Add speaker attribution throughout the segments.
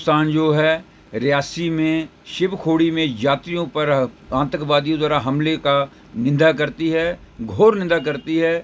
Speaker 1: हिंदुस्तान जो है रियासी में शिवखोड़ी में यात्रियों पर आतंकवादियों द्वारा हमले का निंदा करती है घोर निंदा करती है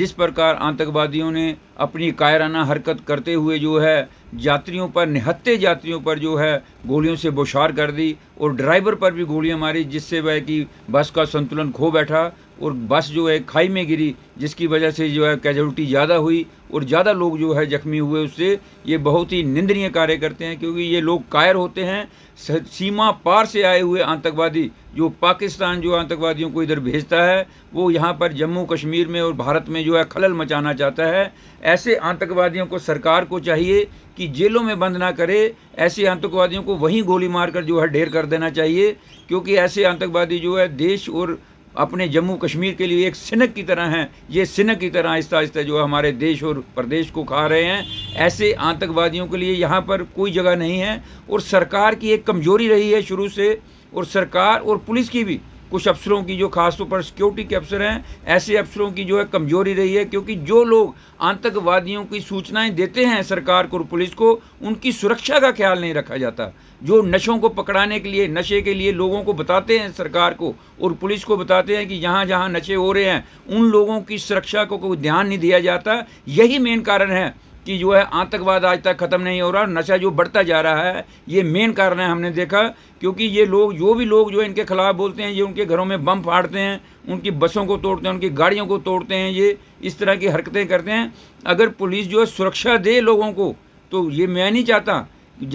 Speaker 1: जिस प्रकार आतंकवादियों ने अपनी कायराना हरकत करते हुए जो है यात्रियों पर निहत्ते यात्रियों पर जो है गोलियों से बौछार कर दी और ड्राइवर पर भी गोलियां मारी जिससे वह कि बस का संतुलन खो बैठा और बस जो है खाई में गिरी जिसकी वजह से जो है कैजुअल्टी ज़्यादा हुई और ज़्यादा लोग जो है जख्मी हुए उससे ये बहुत ही निंदनीय कार्य करते हैं क्योंकि ये लोग कायर होते हैं सीमा पार से आए हुए आतंकवादी जो पाकिस्तान जो आतंकवादियों को इधर भेजता है वो यहाँ पर जम्मू कश्मीर में और भारत में जो है खलल मचाना चाहता है ऐसे आतंकवादियों को सरकार को चाहिए कि जेलों में बंद ना करे ऐसे आतंकवादियों को वहीं गोली मारकर जो है ढेर कर देना चाहिए क्योंकि ऐसे आतंकवादी जो है देश और अपने जम्मू कश्मीर के लिए एक सिनक की तरह हैं ये सिनक की तरह आहिस्ता आहिस्ता जो है हमारे देश और प्रदेश को खा रहे हैं ऐसे आतंकवादियों के लिए यहाँ पर कोई जगह नहीं है और सरकार की एक कमजोरी रही है शुरू से और सरकार और पुलिस की भी कुछ अफसरों की जो खासतौर पर सिक्योरिटी के अफसर हैं ऐसे अफसरों की जो है कमजोरी रही है क्योंकि जो लोग आतंकवादियों की सूचनाएं देते हैं सरकार को और पुलिस को उनकी सुरक्षा का ख्याल नहीं रखा जाता जो नशों को पकड़ाने के लिए नशे के लिए लोगों को बताते हैं सरकार को और पुलिस को बताते हैं कि जहाँ जहाँ नशे हो रहे हैं उन लोगों की सुरक्षा को कोई ध्यान नहीं दिया जाता यही मेन कारण है कि जो है आतंकवाद आज तक ख़त्म नहीं हो रहा नशा जो बढ़ता जा रहा है ये मेन कारण है हमने देखा क्योंकि ये लोग जो भी लोग जो है इनके खिलाफ बोलते हैं ये उनके घरों में बम फाड़ते हैं उनकी बसों को तोड़ते हैं उनकी गाड़ियों को तोड़ते हैं ये इस तरह की हरकतें करते हैं अगर पुलिस जो है सुरक्षा दे लोगों को तो ये मैं नहीं चाहता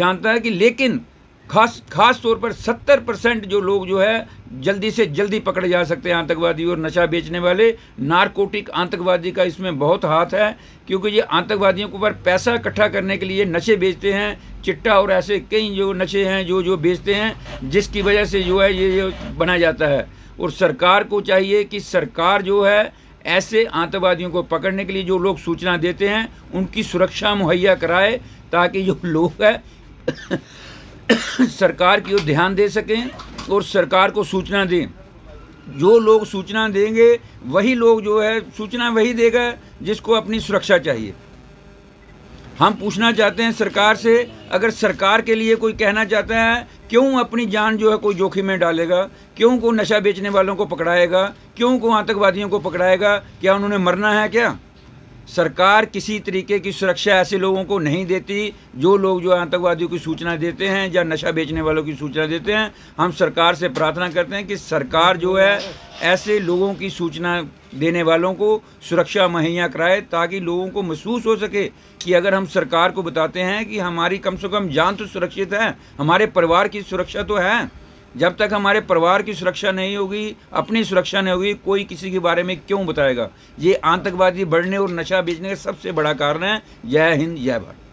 Speaker 1: जानता है कि लेकिन खास खास तौर पर 70 परसेंट जो लोग जो है जल्दी से जल्दी पकड़े जा सकते हैं आतंकवादी और नशा बेचने वाले नारकोटिक आतंकवादी का इसमें बहुत हाथ है क्योंकि ये आतंकवादियों के ऊपर पैसा इकट्ठा करने के लिए नशे बेचते हैं चिट्टा और ऐसे कई जो नशे हैं जो जो बेचते हैं जिसकी वजह से जो है ये, ये बना जाता है और सरकार को चाहिए कि सरकार जो है ऐसे आतंकवादियों को पकड़ने के लिए जो लोग सूचना देते हैं उनकी सुरक्षा मुहैया कराए ताकि जो लोग हैं सरकार की ओर ध्यान दे सकें और सरकार को सूचना दें जो लोग सूचना देंगे वही लोग जो है सूचना वही देगा जिसको अपनी सुरक्षा चाहिए हम पूछना चाहते हैं सरकार से अगर सरकार के लिए कोई कहना चाहता है क्यों अपनी जान जो है कोई जोखिम में डालेगा क्यों को नशा बेचने वालों को पकड़ाएगा क्यों को आतंकवादियों को पकड़ाएगा क्या उन्होंने मरना है क्या सरकार किसी तरीके की सुरक्षा ऐसे लोगों को नहीं देती जो लोग जो आतंकवादियों की सूचना देते हैं या नशा बेचने वालों की सूचना देते हैं हम सरकार से प्रार्थना करते हैं कि सरकार जो है ऐसे लोगों की सूचना देने वालों को सुरक्षा मुहैया कराए ताकि लोगों को महसूस हो सके कि अगर हम सरकार को बताते हैं कि हमारी कम से कम जान तो सुरक्षित है हमारे परिवार की सुरक्षा तो है जब तक हमारे परिवार की सुरक्षा नहीं होगी अपनी सुरक्षा नहीं होगी कोई किसी के बारे में क्यों बताएगा ये आतंकवादी बढ़ने और नशा बेचने का सबसे बड़ा कारण है जय हिंद जय भारत